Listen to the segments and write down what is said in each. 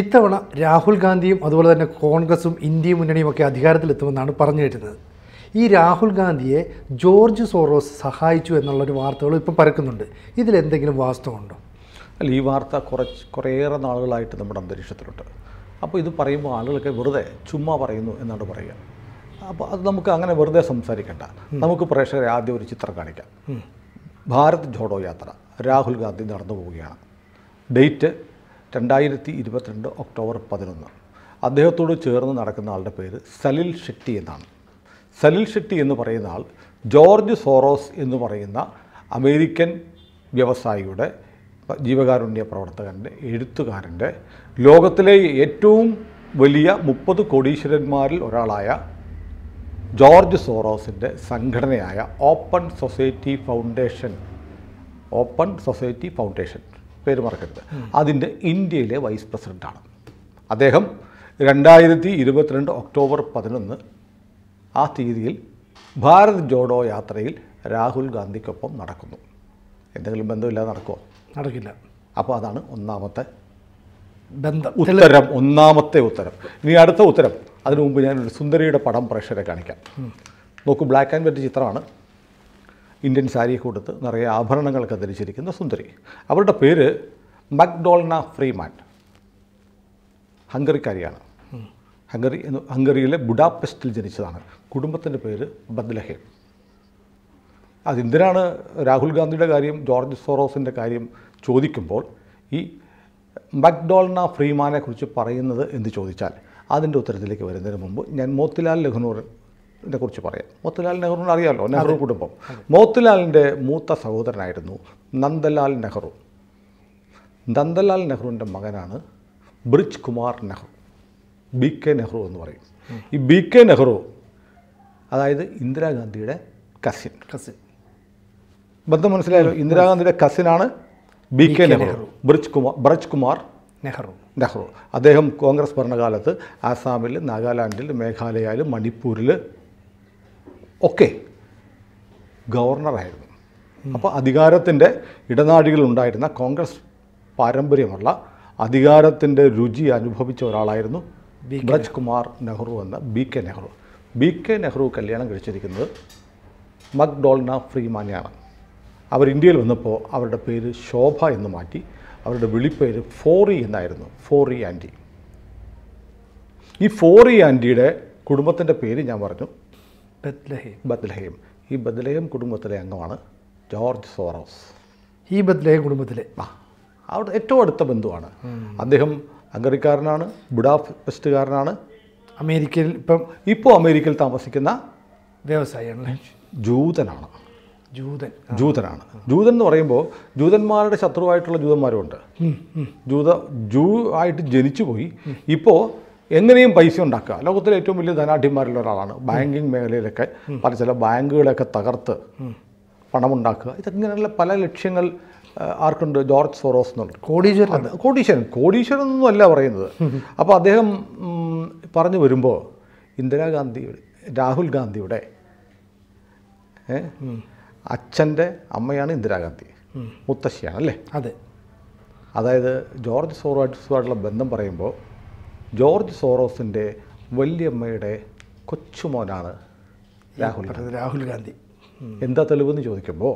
ഇത്തവണ രാഹുൽ ഗാന്ധിയും അതുപോലെ തന്നെ കോൺഗ്രസും ഇന്ത്യ ഒക്കെ അധികാരത്തിലെത്തുമെന്നാണ് പറഞ്ഞു കേട്ടുന്നത് ഈ രാഹുൽ ഗാന്ധിയെ ജോർജ് സോറോസ് സഹായിച്ചു എന്നുള്ളൊരു വാർത്തകൾ ഇപ്പം പരക്കുന്നുണ്ട് ഇതിലെന്തെങ്കിലും വാസ്തവമുണ്ടോ അല്ല ഈ വാർത്ത കുറച്ച് കുറേയേറെ നാളുകളായിട്ട് നമ്മുടെ അന്തരീക്ഷത്തിലുണ്ട് അപ്പോൾ ഇത് പറയുമ്പോൾ ആളുകളൊക്കെ വെറുതെ ചുമ്മാ പറയുന്നു എന്നാണ് പറയുക അപ്പോൾ അത് നമുക്ക് അങ്ങനെ വെറുതെ സംസാരിക്കണ്ട നമുക്ക് പ്രേക്ഷകരെ ആദ്യം ഒരു ചിത്രം കാണിക്കാം ഭാരത് ജോഡോ യാത്ര രാഹുൽ ഗാന്ധി നടന്നു പോവുകയാണ് ഡേറ്റ് രണ്ടായിരത്തി ഇരുപത്തിരണ്ട് ഒക്ടോബർ പതിനൊന്ന് അദ്ദേഹത്തോട് ചേർന്ന് നടക്കുന്ന ആളുടെ പേര് സലിൽ ഷെട്ടി എന്നാണ് സലിൽ ഷെട്ടി എന്ന് പറയുന്ന ആൾ ജോർജ് സോറോസ് എന്ന് പറയുന്ന അമേരിക്കൻ വ്യവസായിയുടെ ജീവകാരുണ്യ പ്രവർത്തകൻ്റെ എഴുത്തുകാരൻ്റെ ലോകത്തിലെ ഏറ്റവും വലിയ മുപ്പത് കോടീശ്വരന്മാരിൽ ഒരാളായ ജോർജ് സോറോസിൻ്റെ സംഘടനയായ open society foundation open society foundation പേര് മറക്കരുത് അതിൻ്റെ ഇന്ത്യയിലെ വൈസ് പ്രസിഡൻ്റാണ് അദ്ദേഹം രണ്ടായിരത്തി ഇരുപത്തിരണ്ട് ഒക്ടോബർ പതിനൊന്ന് ആ തീയതിയിൽ ഭാരത് ജോഡോ യാത്രയിൽ രാഹുൽ ഗാന്ധിക്കൊപ്പം നടക്കുന്നു എന്തെങ്കിലും ബന്ധമില്ലാതെ നടക്കുമോ നടക്കില്ല അപ്പോൾ അതാണ് ഒന്നാമത്തെ ബന്ധം ഉത്തരം ഒന്നാമത്തെ ഉത്തരം ഇനി അടുത്ത ഉത്തരം അതിനു മുമ്പ് ഞാനൊരു സുന്ദരിയുടെ പടം പ്രേക്ഷകരെ കാണിക്കാം നോക്കൂ ബ്ലാക്ക് ആൻഡ് വൈറ്റ് ചിത്രമാണ് ഇന്ത്യൻ സാരി കൊടുത്ത് നിറയെ ആഭരണങ്ങളൊക്കെ ധരിച്ചിരിക്കുന്ന സുന്ദരി അവരുടെ പേര് മക്ഡോൾന ഫ്രീമാൻ ഹംഗറിക്കാരിയാണ് ഹംഗറി എന്ന് ഹംഗറിയിലെ ബുഡാപെസ്റ്റിൽ ജനിച്ചതാണ് കുടുംബത്തിൻ്റെ പേര് ബദ്ലഹെ അതെന്തിനാണ് രാഹുൽ ഗാന്ധിയുടെ കാര്യം ജോർജ് സോറോസിൻ്റെ കാര്യം ചോദിക്കുമ്പോൾ ഈ മക്ഡോൾന ഫ്രീമാനെ കുറിച്ച് പറയുന്നത് എന്ന് ചോദിച്ചാൽ അതിൻ്റെ ഉത്തരത്തിലേക്ക് വരുന്നതിന് മുമ്പ് ഞാൻ മോത്തിലാൽ ലഹ്നൂർ ഇതിനെ കുറിച്ച് പറയാം മോത്തിലാൽ നെഹ്റു അറിയാമല്ലോ നെഹ്റു കുടുംബം മോത്തിലാലിൻ്റെ മൂത്ത സഹോദരനായിരുന്നു നന്ദലാൽ നെഹ്റു നന്ദലാൽ നെഹ്റുവിൻ്റെ മകനാണ് ബ്രിജ് കുമാർ നെഹ്റു ബി കെ നെഹ്റു എന്ന് പറയും ഈ ബി കെ നെഹ്റു അതായത് ഇന്ദിരാഗാന്ധിയുടെ കസിൻ കസിൻ ബന്ധം മനസ്സിലായല്ലോ ഇന്ദിരാഗാന്ധിയുടെ കസിനാണ് ബി കെ നെഹ്റു ബ്രിജ് കുമാർ ബ്രജ് കുമാർ നെഹ്റു നെഹ്റു അദ്ദേഹം കോൺഗ്രസ് ഭരണകാലത്ത് ആസാമിൽ നാഗാലാൻഡിൽ മേഘാലയയിൽ മണിപ്പൂരിൽ ഒക്കെ ഗവർണറായിരുന്നു അപ്പോൾ അധികാരത്തിൻ്റെ ഇടനാഴികളുണ്ടായിരുന്ന കോൺഗ്രസ് പാരമ്പര്യമുള്ള അധികാരത്തിൻ്റെ രുചി അനുഭവിച്ച ഒരാളായിരുന്നു ബ്രജ് കുമാർ നെഹ്റു എന്ന B K Nehru B K Nehru കല്യാണം കഴിച്ചിരിക്കുന്നത് മക്ഡോൾന ഫ്രീമാനിയാണ് അവർ ഇന്ത്യയിൽ വന്നപ്പോൾ അവരുടെ പേര് ശോഭ എന്ന് മാറ്റി അവരുടെ വിളിപ്പേര് ഫോറി എന്നായിരുന്നു ഫോറി ആൻറ്റി ഈ ഫോറി ആൻറ്റിയുടെ കുടുംബത്തിൻ്റെ പേര് ഞാൻ പറഞ്ഞു ബത്ലഹേം ബത്ലഹേം ഈ ബദ്ലഹേം കുടുംബത്തിലെ അംഗമാണ് ജോർജ് സോറോസ് ഈ ബദ്ലഹേം കുടുംബത്തിലെ ആ അവിടെ ഏറ്റവും അടുത്ത ബന്ധുവാണ് അദ്ദേഹം ഹംഗറിക്കാരനാണ് ബുഡാപെസ്റ്റുകാരനാണ് അമേരിക്കയിൽ ഇപ്പം ഇപ്പോൾ അമേരിക്കയിൽ താമസിക്കുന്ന വ്യവസായിയാണ് ജൂതനാണ് ജൂതൻ ജൂതനാണ് ജൂതൻ എന്ന് പറയുമ്പോൾ ജൂതന്മാരുടെ ശത്രുവായിട്ടുള്ള ജൂതന്മാരുമുണ്ട് ജൂത ജൂ ആയിട്ട് ജനിച്ചു പോയി ഇപ്പോൾ എങ്ങനെയും പൈസ ഉണ്ടാക്കുക ലോകത്തിലെ ഏറ്റവും വലിയ ധനാഢ്യന്മാരിൽ ഒരാളാണ് ബാങ്കിങ് മേഖലയിലൊക്കെ പല ചില ബാങ്കുകളൊക്കെ തകർത്ത് പണമുണ്ടാക്കുക ഇതങ്ങനെയുള്ള പല ലക്ഷ്യങ്ങൾ ആർക്കുണ്ട് ജോർജ് സോറോസ് എന്നുള്ളത് കോടീശ്വരൻ കോടീശ്വരൻ കോടീശ്വരൻ എന്നൊന്നും അല്ല പറയുന്നത് അപ്പോൾ അദ്ദേഹം പറഞ്ഞു വരുമ്പോൾ ഇന്ദിരാഗാന്ധി രാഹുൽ ഗാന്ധിയുടെ അച്ഛൻ്റെ അമ്മയാണ് ഇന്ദിരാഗാന്ധി മുത്തശ്ശിയാണ് അല്ലേ അതെ അതായത് ജോർജ് സോറോസുമായിട്ടുള്ള ബന്ധം പറയുമ്പോൾ ജോർജ് സോറോസിൻ്റെ വല്യമ്മയുടെ കൊച്ചുമോനാണ് രാഹുൽ രാഹുൽ ഗാന്ധി എന്താ എന്ന് ചോദിക്കുമ്പോൾ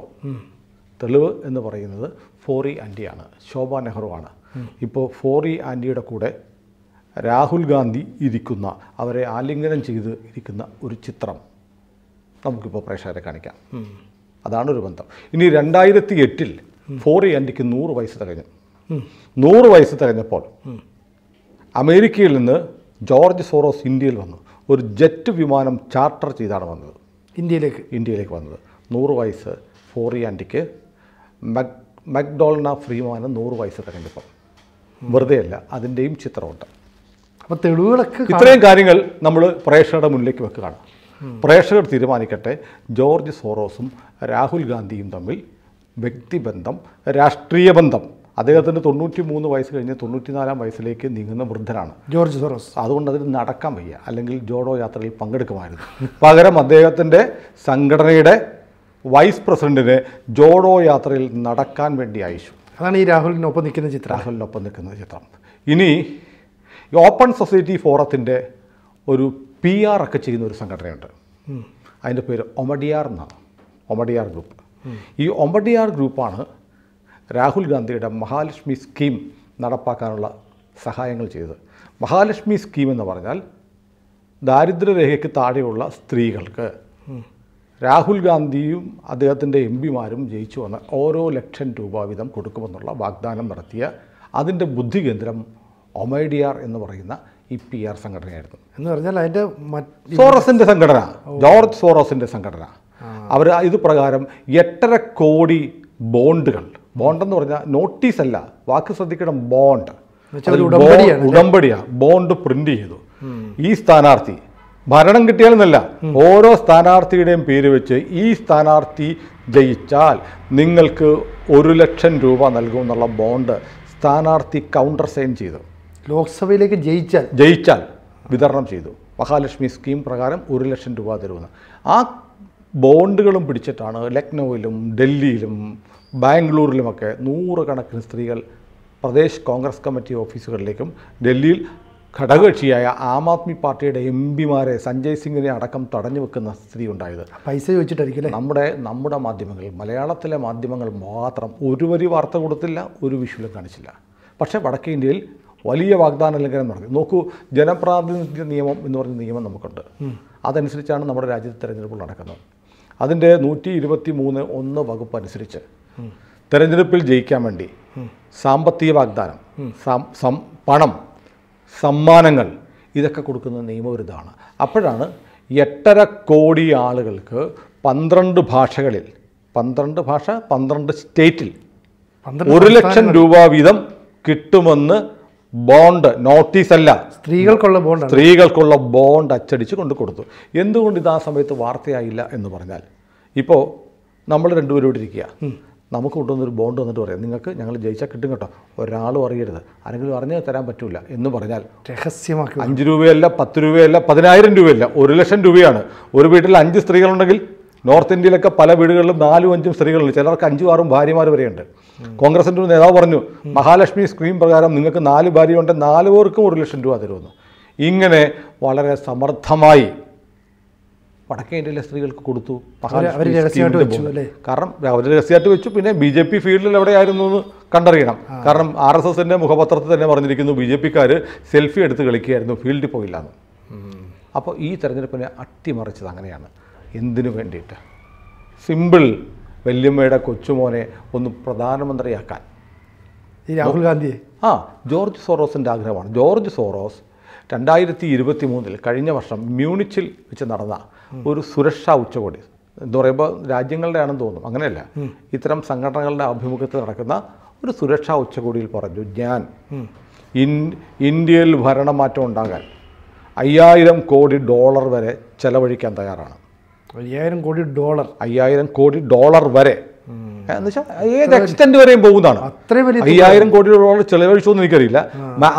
തെളിവ് എന്ന് പറയുന്നത് ഫോറി ആൻറ്റിയാണ് ശോഭ ആണ് ഇപ്പോൾ ഫോറി ആൻറ്റിയുടെ കൂടെ രാഹുൽ ഗാന്ധി ഇരിക്കുന്ന അവരെ ആലിംഗനം ചെയ്ത് ഇരിക്കുന്ന ഒരു ചിത്രം നമുക്കിപ്പോൾ പ്രേക്ഷകരെ കാണിക്കാം അതാണ് ഒരു ബന്ധം ഇനി രണ്ടായിരത്തി എട്ടിൽ ഫോറി ആൻറ്റിക്ക് നൂറ് വയസ്സ് തികഞ്ഞു നൂറ് വയസ്സ് തികഞ്ഞപ്പോൾ അമേരിക്കയിൽ നിന്ന് ജോർജ് സോറോസ് ഇന്ത്യയിൽ വന്നു ഒരു ജെറ്റ് വിമാനം ചാർട്ടർ ചെയ്താണ് വന്നത് ഇന്ത്യയിലേക്ക് ഇന്ത്യയിലേക്ക് വന്നത് നൂറ് വയസ്സ് ഫോറിയാൻറ്റിക്ക് മക് മക്ഡോൾണ ഫ്രീമാന് നൂറ് വയസ്സ് തെരഞ്ഞെടുപ്പം വെറുതെയല്ല അതിൻ്റെയും ചിത്രമുണ്ട് അപ്പോൾ തെളിവുകളൊക്കെ ഇത്രയും കാര്യങ്ങൾ നമ്മൾ പ്രേക്ഷകരുടെ മുന്നിലേക്ക് വെക്കുകയാണ് പ്രേക്ഷകർ തീരുമാനിക്കട്ടെ ജോർജ് സോറോസും രാഹുൽ ഗാന്ധിയും തമ്മിൽ വ്യക്തിബന്ധം രാഷ്ട്രീയ ബന്ധം അദ്ദേഹത്തിന് തൊണ്ണൂറ്റി മൂന്ന് വയസ്സ് കഴിഞ്ഞ് തൊണ്ണൂറ്റിനാലാം വയസ്സിലേക്ക് നീങ്ങുന്ന വൃദ്ധനാണ് ജോർജ് സോറോസ് അതുകൊണ്ട് അതിന് നടക്കാൻ വയ്യ അല്ലെങ്കിൽ ജോഡോ യാത്രയിൽ പങ്കെടുക്കുമായിരുന്നു പകരം അദ്ദേഹത്തിൻ്റെ സംഘടനയുടെ വൈസ് പ്രസിഡന്റിനെ ജോഡോ യാത്രയിൽ നടക്കാൻ വേണ്ടി അയച്ചു അതാണ് ഈ രാഹുലിനൊപ്പം നിൽക്കുന്ന ചിത്രം രാഹുലിനൊപ്പം നിൽക്കുന്ന ചിത്രം ഇനി ഓപ്പൺ സൊസൈറ്റി ഫോറത്തിൻ്റെ ഒരു പി ആർ ഒക്കെ ചെയ്യുന്ന ഒരു സംഘടനയുണ്ട് അതിൻ്റെ പേര് ഒമഡിയാർ എന്നാണ് ഒമഡിയാർ ഗ്രൂപ്പ് ഈ ഒമഡിയാർ ഗ്രൂപ്പാണ് രാഹുൽ ഗാന്ധിയുടെ മഹാലക്ഷ്മി സ്കീം നടപ്പാക്കാനുള്ള സഹായങ്ങൾ ചെയ്തത് മഹാലക്ഷ്മി സ്കീം എന്ന് പറഞ്ഞാൽ ദാരിദ്ര്യരേഖയ്ക്ക് താഴെയുള്ള സ്ത്രീകൾക്ക് രാഹുൽ ഗാന്ധിയും അദ്ദേഹത്തിൻ്റെ എം പിമാരും ജയിച്ചു വന്ന ഓരോ ലക്ഷം രൂപ വീതം കൊടുക്കുമെന്നുള്ള വാഗ്ദാനം നടത്തിയ അതിൻ്റെ ബുദ്ധികേന്ദ്രം ഒമൈഡിയാർ എന്ന് പറയുന്ന ഇ പി ആർ സംഘടനയായിരുന്നു എന്ന് പറഞ്ഞാൽ അതിൻ്റെ സോറസിൻ്റെ സംഘടന ജോർജ് സോറോസിൻ്റെ സംഘടന അവർ ഇത് പ്രകാരം എട്ടര കോടി ബോണ്ടുകൾ ബോണ്ട് എന്ന് പറഞ്ഞാൽ നോട്ടീസ് അല്ല വാക്ക് ശ്രദ്ധിക്കണം ബോണ്ട് ഉടമ്പടിയാണ് ബോണ്ട് പ്രിന്റ് ചെയ്തു ഈ സ്ഥാനാർത്ഥി ഭരണം കിട്ടിയാലെന്നല്ല ഓരോ സ്ഥാനാർത്ഥിയുടെയും പേര് വെച്ച് ഈ സ്ഥാനാർത്ഥി ജയിച്ചാൽ നിങ്ങൾക്ക് ഒരു ലക്ഷം രൂപ നൽകും എന്നുള്ള ബോണ്ട് സ്ഥാനാർത്ഥി കൗണ്ടർ സൈൻ ചെയ്തു ലോക്സഭയിലേക്ക് ജയിച്ചാൽ ജയിച്ചാൽ വിതരണം ചെയ്തു മഹാലക്ഷ്മി സ്കീം പ്രകാരം ഒരു ലക്ഷം രൂപ തരുമെന്ന് ആ ബോണ്ടുകളും പിടിച്ചിട്ടാണ് ലക്നൌവിലും ഡൽഹിയിലും ബാംഗ്ലൂരിലുമൊക്കെ നൂറുകണക്കിന് സ്ത്രീകൾ പ്രദേശ് കോൺഗ്രസ് കമ്മിറ്റി ഓഫീസുകളിലേക്കും ഡൽഹിയിൽ ഘടകകക്ഷിയായ ആം ആദ്മി പാർട്ടിയുടെ എം പിമാരെ സഞ്ജയ് സിംഗിനെ അടക്കം തടഞ്ഞു വെക്കുന്ന സ്ഥിതി ഉണ്ടായത് പൈസ ചോദിച്ചിട്ടായിരിക്കും നമ്മുടെ നമ്മുടെ മാധ്യമങ്ങൾ മലയാളത്തിലെ മാധ്യമങ്ങൾ മാത്രം ഒരു വരി വാർത്ത കൊടുത്തില്ല ഒരു വിഷുവിലും കാണിച്ചില്ല പക്ഷേ വടക്കേ ഇന്ത്യയിൽ വലിയ വാഗ്ദാന ലംഘനം നടത്തി നോക്കൂ ജനപ്രാതിനിധ്യ നിയമം എന്ന് പറഞ്ഞ നിയമം നമുക്കുണ്ട് അതനുസരിച്ചാണ് നമ്മുടെ രാജ്യത്ത് തെരഞ്ഞെടുപ്പ് നടക്കുന്നത് അതിൻ്റെ നൂറ്റി ഇരുപത്തി മൂന്ന് ഒന്ന് വകുപ്പ് അനുസരിച്ച് തെരഞ്ഞെടുപ്പിൽ ജയിക്കാൻ വേണ്ടി സാമ്പത്തിക വാഗ്ദാനം പണം സമ്മാനങ്ങൾ ഇതൊക്കെ കൊടുക്കുന്ന നിയമവിരുദ്ധമാണ് അപ്പോഴാണ് എട്ടര കോടി ആളുകൾക്ക് പന്ത്രണ്ട് ഭാഷകളിൽ പന്ത്രണ്ട് ഭാഷ പന്ത്രണ്ട് സ്റ്റേറ്റിൽ ഒരു ലക്ഷം രൂപ വീതം കിട്ടുമെന്ന് ബോണ്ട് നോട്ടീസ് അല്ല സ്ത്രീകൾക്കുള്ള ബോണ്ട് സ്ത്രീകൾക്കുള്ള ബോണ്ട് അച്ചടിച്ച് കൊണ്ട് കൊടുത്തു എന്തുകൊണ്ട് ഇത് ആ സമയത്ത് വാർത്തയായില്ല എന്ന് പറഞ്ഞാൽ ഇപ്പോൾ നമ്മൾ രണ്ടുപേരും ഇവിടെ ഇരിക്കുക നമുക്ക് കൊണ്ടുവന്നൊരു ബോണ്ട് വന്നിട്ട് പറയാം നിങ്ങൾക്ക് ഞങ്ങൾ ജയിച്ചാൽ കിട്ടും കേട്ടോ ഒരാളും അറിയരുത് ആരെങ്കിലും അറിഞ്ഞ് തരാൻ പറ്റില്ല എന്ന് പറഞ്ഞാൽ രഹസ്യമാക്കി അഞ്ച് രൂപയല്ല പത്ത് രൂപയല്ല പതിനായിരം രൂപയല്ല ഒരു ലക്ഷം രൂപയാണ് ഒരു വീട്ടിൽ അഞ്ച് സ്ത്രീകളുണ്ടെങ്കിൽ നോർത്ത് ഇന്ത്യയിലൊക്കെ പല വീടുകളിലും നാലും അഞ്ചും സ്ത്രീകളുണ്ട് ചിലർക്ക് അഞ്ചു ആറും ഭാര്യമാർ വരെയുണ്ട് കോൺഗ്രസിൻ്റെ ഒരു നേതാവ് പറഞ്ഞു മഹാലക്ഷ്മി സ്കീം പ്രകാരം നിങ്ങൾക്ക് നാല് ഭാര്യയുണ്ട് നാല് പേർക്കും ഒരു ലക്ഷം രൂപ തരുമെന്ന് ഇങ്ങനെ വളരെ സമർത്ഥമായി വടക്കേ ഇന്ത്യയിലെ സ്ത്രീകൾക്ക് കൊടുത്തു കാരണം അവർ രഹസ്യമായിട്ട് വെച്ചു പിന്നെ ബി ജെ പി ഫീൽഡിൽ എവിടെയായിരുന്നു എന്ന് കണ്ടറിയണം കാരണം ആർ എസ് എസിന്റെ മുഖപത്രത്തിൽ തന്നെ പറഞ്ഞിരിക്കുന്നു ബി ജെ പിക്കാർ സെൽഫി എടുത്ത് കളിക്കുകയായിരുന്നു ഫീൽഡിൽ എന്ന് അപ്പോൾ ഈ തെരഞ്ഞെടുപ്പിനെ അട്ടിമറിച്ചത് അങ്ങനെയാണ് എന്തിനു വേണ്ടിയിട്ട് സിമ്പിൾ വല്യമ്മയുടെ കൊച്ചുമോനെ ഒന്ന് പ്രധാനമന്ത്രിയാക്കാൻ ഈ രാഹുൽ ഗാന്ധി ആ ജോർജ് സോറോസിൻ്റെ ആഗ്രഹമാണ് ജോർജ് സോറോസ് രണ്ടായിരത്തി ഇരുപത്തി മൂന്നിൽ കഴിഞ്ഞ വർഷം മ്യൂണിച്ചിൽ വെച്ച് നടന്ന ഒരു സുരക്ഷാ ഉച്ചകോടി എന്ന് പറയുമ്പോൾ രാജ്യങ്ങളുടെ ആണെന്ന് തോന്നും അങ്ങനെയല്ല ഇത്തരം സംഘടനകളുടെ ആഭിമുഖ്യത്തിൽ നടക്കുന്ന ഒരു സുരക്ഷാ ഉച്ചകോടിയിൽ പറഞ്ഞു ഞാൻ ഇന്ത്യയിൽ ഭരണമാറ്റം ഉണ്ടാകാൻ അയ്യായിരം കോടി ഡോളർ വരെ ചെലവഴിക്കാൻ തയ്യാറാണ് അയ്യായിരം കോടി ഡോളർ അയ്യായിരം കോടി ഡോളർ വരെ എന്നുവെച്ചാൽ ഏത് എക്സ്റ്റെന്റ് വരെയും പോകുന്നതാണ് അയ്യായിരം കോടി രൂപയോളം ചെലവഴിച്ചു എന്ന് എനിക്കറിയില്ല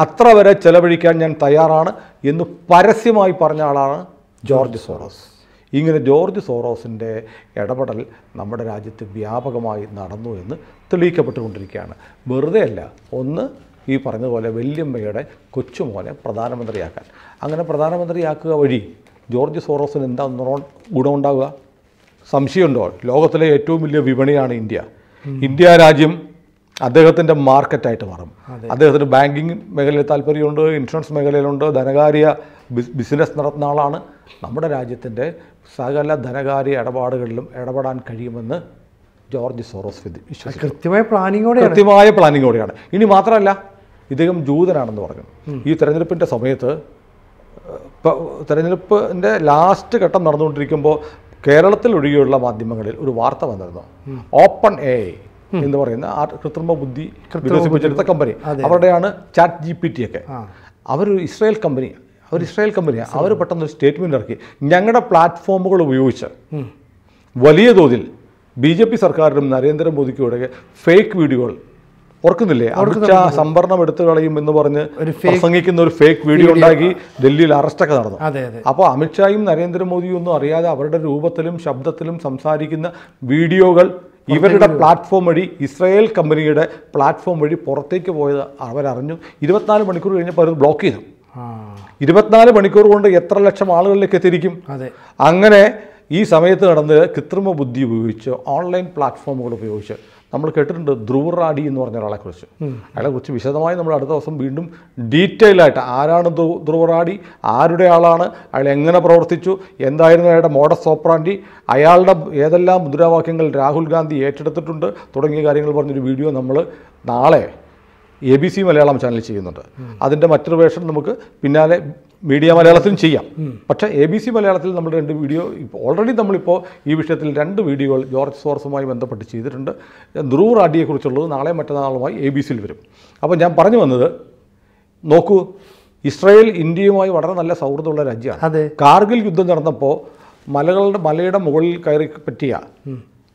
അത്ര വരെ ചെലവഴിക്കാൻ ഞാൻ തയ്യാറാണ് എന്ന് പരസ്യമായി പറഞ്ഞ ആളാണ് ജോർജ് സോറോസ് ഇങ്ങനെ ജോർജ് സോറോസിൻ്റെ ഇടപെടൽ നമ്മുടെ രാജ്യത്ത് വ്യാപകമായി നടന്നു എന്ന് തെളിയിക്കപ്പെട്ടുകൊണ്ടിരിക്കുകയാണ് വെറുതെ അല്ല ഒന്ന് ഈ പറഞ്ഞതുപോലെ വല്യമ്മയുടെ കൊച്ചുമോനെ പ്രധാനമന്ത്രിയാക്കാൻ അങ്ങനെ പ്രധാനമന്ത്രിയാക്കുക വഴി ജോർജ് സോറോസിന് എന്താ ഗുണമുണ്ടാവുക സംശയമുണ്ടോ ലോകത്തിലെ ഏറ്റവും വലിയ വിപണിയാണ് ഇന്ത്യ ഇന്ത്യ രാജ്യം അദ്ദേഹത്തിൻ്റെ മാർക്കറ്റായിട്ട് മാറും അദ്ദേഹത്തിന് ബാങ്കിങ് മേഖലയിൽ താല്പര്യമുണ്ട് ഇൻഷുറൻസ് മേഖലയിലുണ്ട് ധനകാര്യ ബിസിനസ് നടത്തുന്ന ആളാണ് നമ്മുടെ രാജ്യത്തിൻ്റെ സകല ധനകാര്യ ഇടപാടുകളിലും ഇടപെടാൻ കഴിയുമെന്ന് ജോർജ് സോറോസ് വിധി കൃത്യമായ പ്ലാനിങ്ങോടെ കൃത്യമായ പ്ലാനിങ്ങോടെയാണ് ഇനി മാത്രമല്ല ഇദ്ദേഹം ജൂതനാണെന്ന് പറഞ്ഞു ഈ തെരഞ്ഞെടുപ്പിൻ്റെ സമയത്ത് തെരഞ്ഞെടുപ്പിൻ്റെ ലാസ്റ്റ് ഘട്ടം നടന്നുകൊണ്ടിരിക്കുമ്പോൾ കേരളത്തിൽ ഒഴികെയുള്ള മാധ്യമങ്ങളിൽ ഒരു വാർത്ത വന്നിരുന്നു ഓപ്പൺ എ എന്ന് പറയുന്ന ആ കൃത്രിമ ബുദ്ധി വികസിപ്പിച്ചെടുത്ത കമ്പനി അവരുടെയാണ് ചാറ്റ് ജി പി ടി ഒക്കെ അവരൊരു ഇസ്രായേൽ കമ്പനി അവർ ഇസ്രായേൽ കമ്പനിയാണ് അവർ പെട്ടെന്ന് ഒരു സ്റ്റേറ്റ്മെന്റ് ഇറക്കി ഞങ്ങളുടെ പ്ലാറ്റ്ഫോമുകൾ ഉപയോഗിച്ച് വലിയ തോതിൽ ബി ജെ പി സർക്കാരിനും നരേന്ദ്രമോദിക്കും ഇടയ്ക്ക് ഫേക്ക് വീഡിയോകൾ ഓർക്കുന്നില്ലേ ഷാ സംവരണം എടുത്തു കളയും എന്ന് പറഞ്ഞ് പ്രസംഗിക്കുന്ന ഒരു ഫേക്ക് വീഡിയോ ഉണ്ടാക്കി ഡൽഹിയിൽ അറസ്റ്റൊക്കെ നടന്നു അപ്പോൾ അമിത്ഷായും നരേന്ദ്രമോദിയും ഒന്നും അറിയാതെ അവരുടെ രൂപത്തിലും ശബ്ദത്തിലും സംസാരിക്കുന്ന വീഡിയോകൾ ഇവരുടെ പ്ലാറ്റ്ഫോം വഴി ഇസ്രായേൽ കമ്പനിയുടെ പ്ലാറ്റ്ഫോം വഴി പുറത്തേക്ക് പോയത് അവരറിഞ്ഞു ഇരുപത്തിനാല് മണിക്കൂർ കഴിഞ്ഞപ്പോൾ അവർ ബ്ലോക്ക് ചെയ്തു ഇരുപത്തിനാല് മണിക്കൂർ കൊണ്ട് എത്ര ലക്ഷം ആളുകളിലേക്ക് എത്തിയിരിക്കും അങ്ങനെ ഈ സമയത്ത് നടന്ന് കൃത്രിമ ബുദ്ധി ഉപയോഗിച്ച് ഓൺലൈൻ പ്ലാറ്റ്ഫോമുകൾ ഉപയോഗിച്ച് നമ്മൾ കേട്ടിട്ടുണ്ട് ധ്രുവറാഡി എന്ന് പറഞ്ഞ ഒരാളെ കുറിച്ച് അയാളെ കുറിച്ച് വിശദമായി നമ്മൾ അടുത്ത ദിവസം വീണ്ടും ഡീറ്റെയിൽ ആയിട്ട് ആരാണ് ധ്രുവറാഡി ആരുടെ ആളാണ് അയാൾ എങ്ങനെ പ്രവർത്തിച്ചു എന്തായിരുന്നു അയാളുടെ മോഡസ് സോപ്രാൻഡി അയാളുടെ ഏതെല്ലാം മുദ്രാവാക്യങ്ങൾ രാഹുൽ ഗാന്ധി ഏറ്റെടുത്തിട്ടുണ്ട് തുടങ്ങിയ കാര്യങ്ങൾ പറഞ്ഞൊരു വീഡിയോ നമ്മൾ നാളെ A B C Malayalam channel ചെയ്യുന്നുണ്ട് അതിൻ്റെ മറ്റൊരു വേഷം നമുക്ക് പിന്നാലെ മീഡിയ മലയാളത്തിലും ചെയ്യാം പക്ഷേ എ ബി സി മലയാളത്തിൽ നമ്മൾ രണ്ട് വീഡിയോ ഓൾറെഡി നമ്മളിപ്പോൾ ഈ വിഷയത്തിൽ രണ്ട് വീഡിയോകൾ ജോർജ് സോർസുമായി ബന്ധപ്പെട്ട് ചെയ്തിട്ടുണ്ട് ധ്രുവ് റാഡിയെക്കുറിച്ചുള്ളത് നാളെ മറ്റന്നാളുമായി എ ബി സിയിൽ വരും അപ്പോൾ ഞാൻ പറഞ്ഞു വന്നത് നോക്കൂ ഇസ്രായേൽ ഇന്ത്യയുമായി വളരെ നല്ല സൗഹൃദമുള്ള രാജ്യമാണ് കാർഗിൽ യുദ്ധം നടന്നപ്പോൾ മലകളുടെ മലയുടെ മുകളിൽ കയറി പറ്റിയ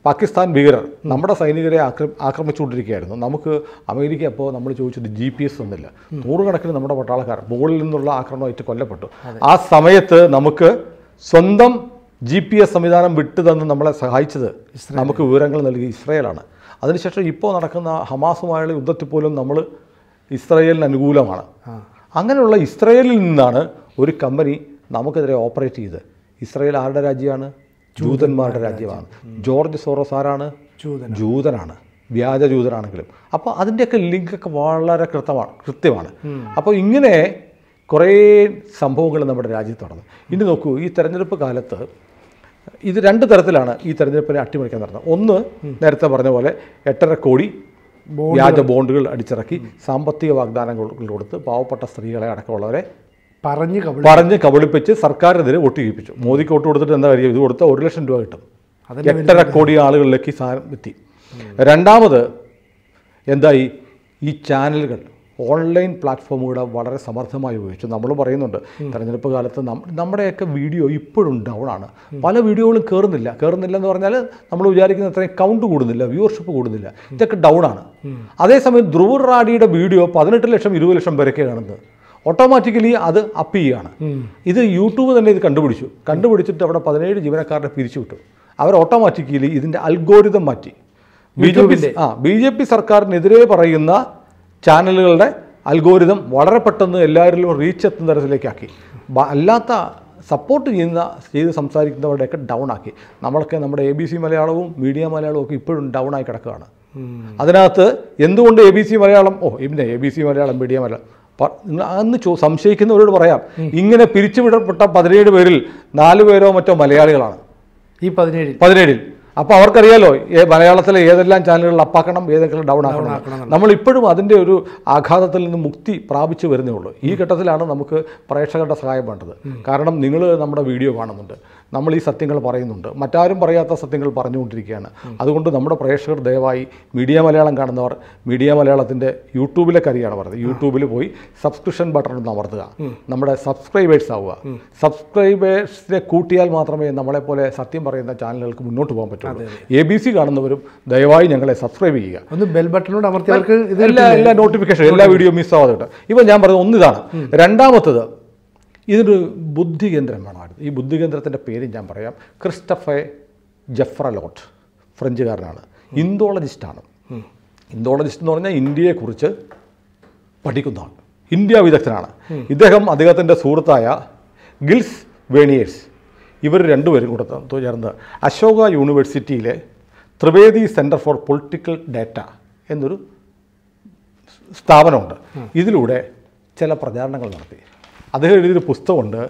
പാകിസ്ഥാൻ ഭീകരർ നമ്മുടെ സൈനികരെ ആക്ര ആക്രമിച്ചുകൊണ്ടിരിക്കുകയായിരുന്നു നമുക്ക് അമേരിക്ക അപ്പോൾ നമ്മൾ ചോദിച്ചത് ജി പി എസ് ഒന്നുമില്ല നൂറുകണക്കിന് നമ്മുടെ പട്ടാളക്കാർ മുകളിൽ നിന്നുള്ള ആക്രമണമായിട്ട് കൊല്ലപ്പെട്ടു ആ സമയത്ത് നമുക്ക് സ്വന്തം ജി പി എസ് സംവിധാനം വിട്ടു തന്ന് നമ്മളെ സഹായിച്ചത് നമുക്ക് വിവരങ്ങൾ നൽകി ഇസ്രയേലാണ് അതിനുശേഷം ഇപ്പോൾ നടക്കുന്ന ഹമാസുമായുള്ള യുദ്ധത്തിൽ പോലും നമ്മൾ ഇസ്രയേലിന് അനുകൂലമാണ് അങ്ങനെയുള്ള ഇസ്രയേലിൽ നിന്നാണ് ഒരു കമ്പനി നമുക്കെതിരെ ഓപ്പറേറ്റ് ചെയ്ത് ഇസ്രയേൽ ആരുടെ രാജ്യമാണ് ജൂതന്മാരുടെ രാജ്യമാണ് ജോർജ് സോറോസ് ആരാണ് ജൂതനാണ് വ്യാജ ജൂതനാണെങ്കിലും അപ്പോൾ അതിൻ്റെയൊക്കെ ലിങ്കൊക്കെ വളരെ കൃത്യമാണ് കൃത്യമാണ് അപ്പോൾ ഇങ്ങനെ കുറേ സംഭവങ്ങൾ നമ്മുടെ രാജ്യത്ത് നടന്നു ഇനി നോക്കൂ ഈ തെരഞ്ഞെടുപ്പ് കാലത്ത് ഇത് രണ്ട് തരത്തിലാണ് ഈ തെരഞ്ഞെടുപ്പിനെ അട്ടിമറിക്കാൻ നടന്നത് ഒന്ന് നേരത്തെ പറഞ്ഞ പോലെ എട്ടര കോടി വ്യാജ ബോണ്ടുകൾ അടിച്ചിറക്കി സാമ്പത്തിക വാഗ്ദാനങ്ങൾ കൊടുത്ത് പാവപ്പെട്ട സ്ത്രീകളെ അടക്കമുള്ളവരെ പറഞ്ഞ് പറഞ്ഞ് കബളിപ്പിച്ച് സർക്കാരിനെതിരെ വോട്ട് ചെയ്യിപ്പിച്ചു മോദിക്ക് വോട്ട് കൊടുത്തിട്ട് എന്താ കാര്യം ഇത് കൊടുത്താൽ ഒരു ലക്ഷം രൂപ കിട്ടും എട്ടര കോടി ആളുകളിലേക്ക് സാധനം എത്തി രണ്ടാമത് എന്തായി ഈ ചാനലുകൾ ഓൺലൈൻ പ്ലാറ്റ്ഫോമുകളെ വളരെ സമർത്ഥമായി ഉപയോഗിച്ചു നമ്മൾ പറയുന്നുണ്ട് തെരഞ്ഞെടുപ്പ് കാലത്ത് നമ്മുടെയൊക്കെ വീഡിയോ ഇപ്പോഴും ഡൗൺ ആണ് പല വീഡിയോകളും കയറുന്നില്ല കയറുന്നില്ല എന്ന് പറഞ്ഞാൽ നമ്മൾ വിചാരിക്കുന്ന അത്രയും കൗണ്ട് കൂടുന്നില്ല വ്യൂവർഷിപ്പ് കൂടുന്നില്ല ഇതൊക്കെ ഡൗൺ ആണ് അതേസമയം ധ്രുവ് റാഡിയുടെ വീഡിയോ പതിനെട്ട് ലക്ഷം ഇരുപത് ലക്ഷം വരെയൊക്കെ കാണുന്നത് ഓട്ടോമാറ്റിക്കലി അത് അപ്പ് ചെയ്യുകയാണ് ഇത് യൂട്യൂബ് തന്നെ ഇത് കണ്ടുപിടിച്ചു കണ്ടുപിടിച്ചിട്ട് അവിടെ പതിനേഴ് ജീവനക്കാരനെ പിരിച്ചുവിട്ടു അവർ ഓട്ടോമാറ്റിക്കലി ഇതിൻ്റെ അൽഗോരിതം മാറ്റി ബി ജെ പി ആ ബി ജെ പി സർക്കാരിനെതിരെ പറയുന്ന ചാനലുകളുടെ അൽഗോരിതം വളരെ പെട്ടെന്ന് എല്ലാവരിലും റീച്ച് എത്തുന്ന തരത്തിലേക്കാക്കി അല്ലാത്ത സപ്പോർട്ട് ചെയ്യുന്ന ചെയ്ത് സംസാരിക്കുന്നവരുടെയൊക്കെ ഡൗൺ ആക്കി നമ്മളൊക്കെ നമ്മുടെ എ ബി സി മലയാളവും മീഡിയ മലയാളവും ഒക്കെ ഇപ്പോഴും ഡൗൺ ആയി കിടക്കുകയാണ് അതിനകത്ത് എന്തുകൊണ്ട് എ ബി സി മലയാളം ഓ പിന്നെ A B C Malayalam media Malayalam നിങ്ങൾ അന്ന് സംശയിക്കുന്നവരോട് പറയാം ഇങ്ങനെ പിരിച്ചുവിടപ്പെട്ട പതിനേഴ് പേരിൽ നാലു പേരോ മറ്റോ മലയാളികളാണ് ഈ പതിനേഴ് പതിനേഴിൽ അപ്പോൾ അവർക്കറിയാലോ മലയാളത്തിലെ ഏതെല്ലാം ചാനലുകൾ അപ്പാക്കണം ഏതെങ്കിലും ഡൗൺ ആക്കണം നമ്മൾ ഇപ്പോഴും അതിൻ്റെ ഒരു ആഘാതത്തിൽ നിന്ന് മുക്തി പ്രാപിച്ചു വരുന്നേ ഉള്ളൂ ഈ ഘട്ടത്തിലാണ് നമുക്ക് പ്രേക്ഷകരുടെ സഹായം വേണ്ടത് കാരണം നിങ്ങൾ നമ്മുടെ വീഡിയോ കാണുന്നുണ്ട് നമ്മൾ ഈ സത്യങ്ങൾ പറയുന്നുണ്ട് മറ്റാരും പറയാത്ത സത്യങ്ങൾ പറഞ്ഞുകൊണ്ടിരിക്കുകയാണ് അതുകൊണ്ട് നമ്മുടെ പ്രേക്ഷകർ ദയവായി മീഡിയ മലയാളം കാണുന്നവർ മീഡിയ മലയാളത്തിൻ്റെ യൂട്യൂബിലെ കരിയാണ് പറയുന്നത് യൂട്യൂബിൽ പോയി സബ്സ്ക്രിപ്ഷൻ ബട്ടൺ അമർത്തുക നമ്മുടെ സബ്സ്ക്രൈബേഴ്സ് ആവുക സബ്സ്ക്രൈബേഴ്സിനെ കൂട്ടിയാൽ മാത്രമേ നമ്മളെപ്പോലെ സത്യം പറയുന്ന ചാനലുകൾക്ക് മുന്നോട്ട് പോകാൻ പറ്റുള്ളൂ എ ബി സി കാണുന്നവരും ദയവായി ഞങ്ങളെ സബ്സ്ക്രൈബ് ചെയ്യുക ഒന്ന് ബെൽ ബട്ടനോട് അമർത്തിയാൽ എല്ലാ എല്ലാ നോട്ടിഫിക്കേഷൻ എല്ലാ വീഡിയോ മിസ് ആവാതെ ഇപ്പം ഞാൻ പറഞ്ഞത് ഒന്നിതാണ് രണ്ടാമത്തത് ഇതൊരു ബുദ്ധികേന്ദ്രമാണ് ഈ ബുദ്ധികേന്ദ്രത്തിൻ്റെ പേര് ഞാൻ പറയാം ക്രിസ്റ്റഫെ ജഫ്രലോട്ട് ഫ്രഞ്ചുകാരനാണ് ഇന്തോളജിസ്റ്റാണ് ഇന്തോളജിസ്റ്റ് എന്ന് പറഞ്ഞാൽ ഇന്ത്യയെക്കുറിച്ച് ആൾ ഇന്ത്യ വിദഗ്ധനാണ് ഇദ്ദേഹം അദ്ദേഹത്തിൻ്റെ സുഹൃത്തായ ഗിൽസ് വേണിയേഴ്സ് ഇവർ രണ്ടുപേരും കൂടെ ചേർന്ന് അശോക യൂണിവേഴ്സിറ്റിയിലെ Trivedi centre for political data എന്നൊരു സ്ഥാപനമുണ്ട് ഇതിലൂടെ ചില പ്രചാരണങ്ങൾ നടത്തി അദ്ദേഹം എഴുതിയൊരു പുസ്തകമുണ്ട്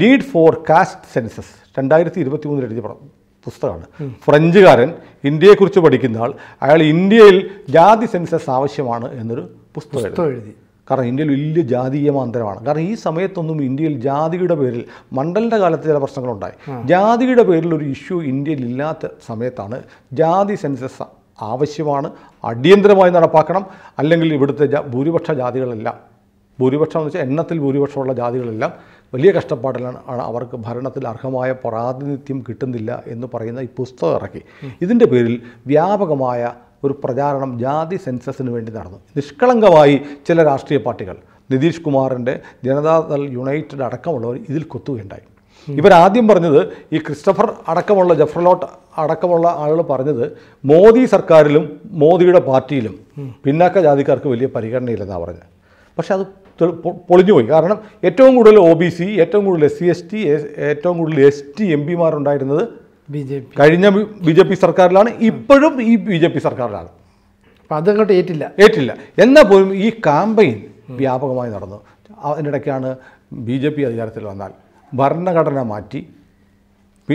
നീഡ് ഫോർ കാസ്റ്റ് സെൻസസ് രണ്ടായിരത്തി ഇരുപത്തി മൂന്നിൽ എഴുതിയ പുസ്തകമാണ് ഫ്രഞ്ചുകാരൻ ഇന്ത്യയെക്കുറിച്ച് പഠിക്കുന്ന ആൾ അയാൾ ഇന്ത്യയിൽ ജാതി സെൻസസ് ആവശ്യമാണ് എന്നൊരു പുസ്തകം എഴുതി കാരണം ഇന്ത്യയിൽ വലിയ ജാതീയ മാന്തരമാണ് കാരണം ഈ സമയത്തൊന്നും ഇന്ത്യയിൽ ജാതിയുടെ പേരിൽ മണ്ഡലിൻ്റെ കാലത്ത് ചില പ്രശ്നങ്ങളുണ്ടായി ജാതിയുടെ പേരിൽ ഒരു ഇഷ്യൂ ഇന്ത്യയിൽ ഇല്ലാത്ത സമയത്താണ് ജാതി സെൻസസ് ആവശ്യമാണ് അടിയന്തരമായി നടപ്പാക്കണം അല്ലെങ്കിൽ ഇവിടുത്തെ ഭൂരിപക്ഷ ജാതികളെല്ലാം ഭൂരിപക്ഷം എന്ന് വെച്ചാൽ എണ്ണത്തിൽ ഭൂരിപക്ഷമുള്ള ജാതികളെല്ലാം വലിയ കഷ്ടപ്പാടിലാണ് അവർക്ക് ഭരണത്തിൽ അർഹമായ പ്രാതിനിധ്യം കിട്ടുന്നില്ല എന്ന് പറയുന്ന ഈ പുസ്തകം ഇറക്കി ഇതിൻ്റെ പേരിൽ വ്യാപകമായ ഒരു പ്രചാരണം ജാതി സെൻസസിന് വേണ്ടി നടന്നു നിഷ്കളങ്കമായി ചില രാഷ്ട്രീയ പാർട്ടികൾ നിതീഷ് കുമാറിൻ്റെ ജനതാദൾ യുണൈറ്റഡ് അടക്കമുള്ളവർ ഇതിൽ കൊത്തുകയുണ്ടായി ഇവരാദ്യം പറഞ്ഞത് ഈ ക്രിസ്റ്റഫർ അടക്കമുള്ള ജഫ്രലോട്ട് അടക്കമുള്ള ആളുകൾ പറഞ്ഞത് മോദി സർക്കാരിലും മോദിയുടെ പാർട്ടിയിലും പിന്നാക്ക ജാതിക്കാർക്ക് വലിയ പരിഗണനയില്ലെന്നാണ് പറഞ്ഞത് പക്ഷെ അത് പൊളിഞ്ഞുപോയി കാരണം ഏറ്റവും കൂടുതൽ ഒ ബി സി ഏറ്റവും കൂടുതൽ എസ് സി എസ് ടി ഏറ്റവും കൂടുതൽ എസ് ടി എം പിമാരുണ്ടായിരുന്നത് ബി ജെ പി കഴിഞ്ഞ ബി ജെ പി സർക്കാരിലാണ് ഇപ്പോഴും ഈ ബി ജെ പി സർക്കാരിലാണ് അപ്പം അതങ്ങോട്ട് ഏറ്റില്ല ഏറ്റില്ല എന്നാൽ പോലും ഈ കാമ്പയിൻ വ്യാപകമായി നടന്നു അതിനിടയ്ക്കാണ് ബി ജെ പി അധികാരത്തിൽ വന്നാൽ ഭരണഘടന മാറ്റി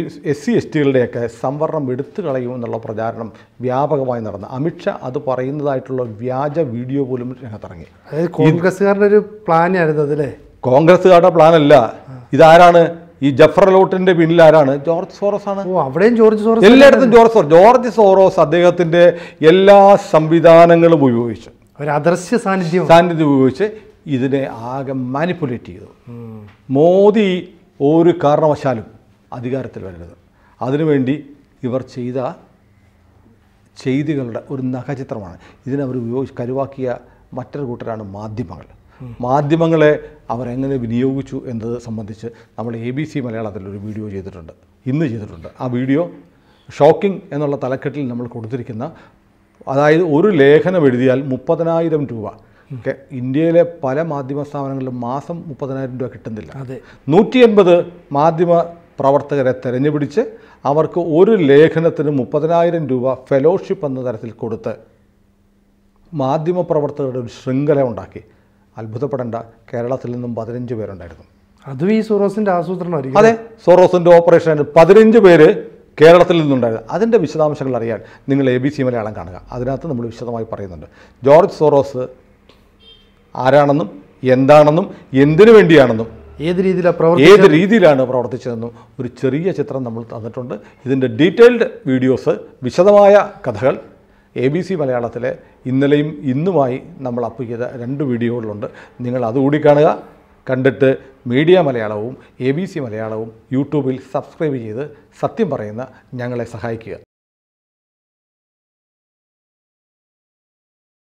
എസ് സി എസ് ടികളുടെയൊക്കെ സംവരണം എടുത്തു കളയുമെന്നുള്ള പ്രചാരണം വ്യാപകമായി നടന്നു അമിത്ഷാ അത് പറയുന്നതായിട്ടുള്ള വ്യാജ വീഡിയോ പോലും രംഗത്തിറങ്ങി അതായത് കോൺഗ്രസ്സുകാരുടെ ഒരു പ്ലാനായിരുന്നു അതല്ലേ കോൺഗ്രസ്സുകാരുടെ പ്ലാനല്ല ഇതാരാണ് ഈ ജഫർ ലോട്ടിന്റെ പിന്നിൽ ആരാണ് ജോർജ് സോറോസ് ആണ് ഓ അവിടെയും ജോർജ് സോറോസ് എല്ലായിടത്തും ജോർജ് സോറോസ് ജോർജ് സോറോസ് അദ്ദേഹത്തിന്റെ എല്ലാ സംവിധാനങ്ങളും ഉപയോഗിച്ചു ഒരു അദർശ്യ സാന്നിധ്യം സാന്നിധ്യം ഉപയോഗിച്ച് ഇതിനെ ആകെ മാനിപ്പുലേറ്റ് ചെയ്തു മോദി ഒരു കാരണവശാലും അധികാരത്തിൽ വരരുത് അതിനുവേണ്ടി ഇവർ ചെയ്ത ചെയ്തികളുടെ ഒരു നഖചിത്രമാണ് ഇതിനവർ ഉപയോഗിച്ച് കരുവാക്കിയ മറ്റൊരു കൂട്ടരാണ് മാധ്യമങ്ങൾ മാധ്യമങ്ങളെ അവരെങ്ങനെ വിനിയോഗിച്ചു എന്നത് സംബന്ധിച്ച് നമ്മൾ എ ബി സി മലയാളത്തിൽ ഒരു വീഡിയോ ചെയ്തിട്ടുണ്ട് ഇന്ന് ചെയ്തിട്ടുണ്ട് ആ വീഡിയോ ഷോക്കിംഗ് എന്നുള്ള തലക്കെട്ടിൽ നമ്മൾ കൊടുത്തിരിക്കുന്ന അതായത് ഒരു ലേഖനം എഴുതിയാൽ മുപ്പതിനായിരം രൂപ ഇന്ത്യയിലെ പല മാധ്യമ സ്ഥാപനങ്ങളിലും മാസം മുപ്പതിനായിരം രൂപ കിട്ടുന്നില്ല നൂറ്റി എൺപത് മാധ്യമ പ്രവർത്തകരെ തെരഞ്ഞുപിടിച്ച് അവർക്ക് ഒരു ലേഖനത്തിന് മുപ്പതിനായിരം രൂപ ഫെലോഷിപ്പ് എന്ന തരത്തിൽ കൊടുത്ത് മാധ്യമപ്രവർത്തകരുടെ ഒരു ശൃംഖല ഉണ്ടാക്കി അത്ഭുതപ്പെടേണ്ട കേരളത്തിൽ നിന്നും പതിനഞ്ച് പേരുണ്ടായിരുന്നു അതും ഈ സോറോസിൻ്റെ ആസൂത്രണം അതെ സോറോസിൻ്റെ ഓപ്പറേഷൻ പതിനഞ്ച് പേര് കേരളത്തിൽ നിന്നുണ്ടായിരുന്നു അതിൻ്റെ വിശദാംശങ്ങൾ അറിയാൻ നിങ്ങൾ എ ബി സി മലയാളം കാണുക അതിനകത്ത് നമ്മൾ വിശദമായി പറയുന്നുണ്ട് ജോർജ് സോറോസ് ആരാണെന്നും എന്താണെന്നും എന്തിനു വേണ്ടിയാണെന്നും ഏത് രീതിയിലാണ് ഏത് രീതിയിലാണ് പ്രവർത്തിച്ചതെന്നും ഒരു ചെറിയ ചിത്രം നമ്മൾ തന്നിട്ടുണ്ട് ഇതിൻ്റെ ഡീറ്റെയിൽഡ് വീഡിയോസ് വിശദമായ കഥകൾ എ ബി സി മലയാളത്തിലെ ഇന്നലെയും ഇന്നുമായി നമ്മൾ അപ്പ് ചെയ്ത രണ്ട് വീഡിയോകളുണ്ട് നിങ്ങൾ അതുകൂടി കാണുക കണ്ടിട്ട് മീഡിയ മലയാളവും എ ബി സി മലയാളവും യൂട്യൂബിൽ സബ്സ്ക്രൈബ് ചെയ്ത് സത്യം പറയുന്ന ഞങ്ങളെ സഹായിക്കുക